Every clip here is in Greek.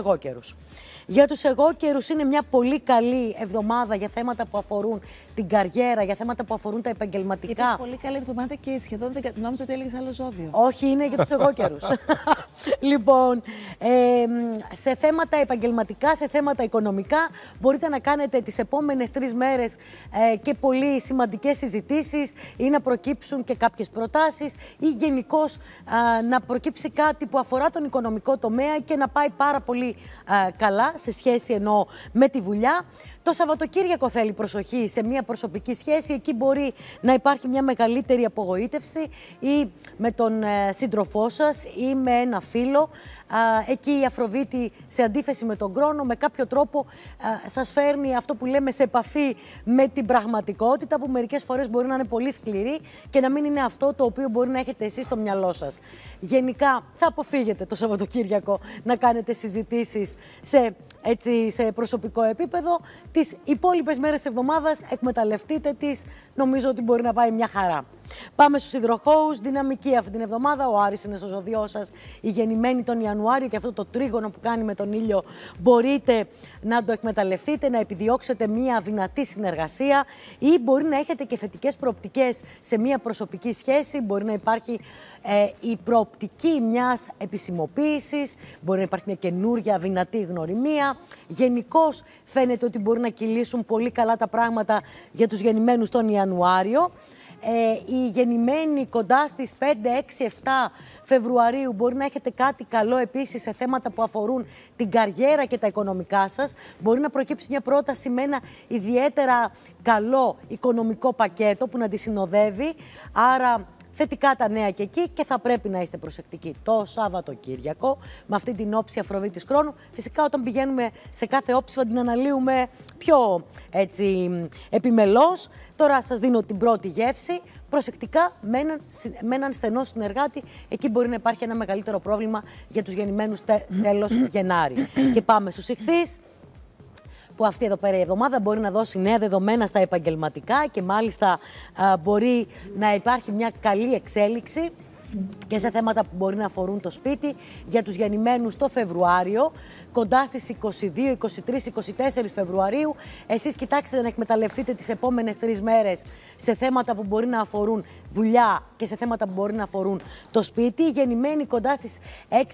Εγώκερους. Για τους εγώκερους είναι μια πολύ καλή εβδομάδα για θέματα που αφορούν την καριέρα, για θέματα που αφορούν τα επαγγελματικά. Είναι πολύ καλή εβδομάδα και σχεδόν δεν νόμιζα ότι έλεγες άλλο ζώδιο. Όχι, είναι για τους εγώκερους. Λοιπόν, ε, σε θέματα επαγγελματικά, σε θέματα οικονομικά, μπορείτε να κάνετε τις επόμενες τρεις μέρες ε, και πολύ σημαντικές συζητήσεις ή να προκύψουν και κάποιες προτάσεις ή γενικώς να προκύψει κάτι που αφορά τον οικονομικό τομέα και να πάει πάρα πολύ καλά σε σχέση εννοώ με τη δουλειά. Το Σαββατοκύριακο θέλει προσοχή σε μια προσωπική σχέση. Εκεί μπορεί να υπάρχει μια μεγαλύτερη απογοήτευση ή με τον ε, σύντροφό σας ή με ένα φίλο. Εκεί η Αφροβίτη σε αντίθεση με τον χρόνο, με κάποιο τρόπο σας φέρνει αυτό που λέμε σε επαφή με την πραγματικότητα που μερικές φορές μπορεί να είναι πολύ σκληρή και να μην είναι αυτό το οποίο μπορεί να έχετε εσείς στο μυαλό σας. Γενικά θα αποφύγετε το Σαββατοκύριακο να κάνετε συζητήσεις σε, σε προσωπικό επίπεδο. Τις υπόλοιπες μέρες της εβδομάδας εκμεταλλευτείτε τις, Νομίζω ότι μπορεί να πάει μια χαρά. Πάμε στους υδροχώους. Δυναμική αυτή την εβδομάδα. Ο Άρης είναι στο ζωδιό σας. Η γεννημένη τον Ιανουάριο και αυτό το τρίγωνο που κάνει με τον ήλιο μπορείτε να το εκμεταλλευτείτε, να επιδιώξετε μία δυνατή συνεργασία ή μπορεί να έχετε και θετικές προοπτικές σε μία προσωπική σχέση. Μπορεί να υπάρχει ε, η προοπτική μιας επισημοποίησης, μπορεί να υπάρχει μια καινούργια δυνατή γνωριμία. Γενικώς φαίνεται ότι μπορεί να κυλήσουν πολύ καλά τα πράγματα για τους γεννημένους τον Ιανουάριο. Ε, η οι κοντά στις 5, 6, 7 Φεβρουαρίου μπορεί να έχετε κάτι καλό επίσης σε θέματα που αφορούν την καριέρα και τα οικονομικά σας. Μπορεί να προκύψει μια πρόταση με ένα ιδιαίτερα καλό οικονομικό πακέτο που να τη συνοδεύει. Άρα Θετικά τα νέα και εκεί και θα πρέπει να είστε προσεκτικοί το Σάββατο Κυριακό με αυτή την όψη της χρόνου. Φυσικά, όταν πηγαίνουμε σε κάθε όψη, θα την αναλύουμε πιο έτσι, επιμελώς. Τώρα σας δίνω την πρώτη γεύση. Προσεκτικά με έναν, με έναν στενό συνεργάτη, εκεί μπορεί να υπάρχει ένα μεγαλύτερο πρόβλημα για τους γεννημένους τέλος Γενάρη. Και πάμε στους ηχθείς που αυτή εδώ πέρα η εβδομάδα μπορεί να δώσει νέα δεδομένα στα επαγγελματικά και μάλιστα μπορεί να υπάρχει μια καλή εξέλιξη και σε θέματα που μπορεί να αφορούν το σπίτι για τους γεννημένους το Φεβρουάριο, κοντά στις 22, 23, 24 Φεβρουαρίου. Εσείς κοιτάξτε να εκμεταλλευτείτε τις επόμενες τρεις μέρες σε θέματα που μπορεί να αφορούν δουλειά και σε θέματα που μπορεί να αφορούν το σπίτι. Γεννημένοι κοντά στις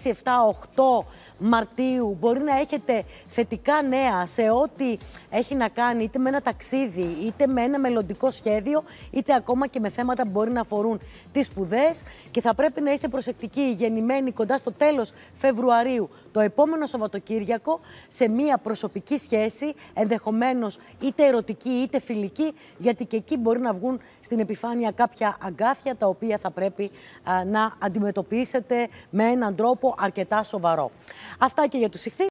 6, 7, 8 Μαρτίου μπορεί να έχετε θετικά νέα σε ό,τι έχει να κάνει είτε με ένα ταξίδι, είτε με ένα μελλοντικό σχέδιο, είτε ακόμα και με θέματα που μπορεί να αφορούν τις σπουδές και θα πρέπει να είστε προσεκτικοί, γεννημένοι κοντά στο τέλος Φεβρουαρίου, το επόμενο Σαββατοκύριακο, σε μία προσωπική σχέση, ενδεχομένως είτε ερωτική είτε φιλική, γιατί και εκεί μπορεί να βγουν στην επιφάνεια κάποια αγκάθια τα οποία θα πρέπει να αντιμετωπίσετε με έναν τρόπο αρκετά σοβαρό. Αυτά και για τους ηχθείς.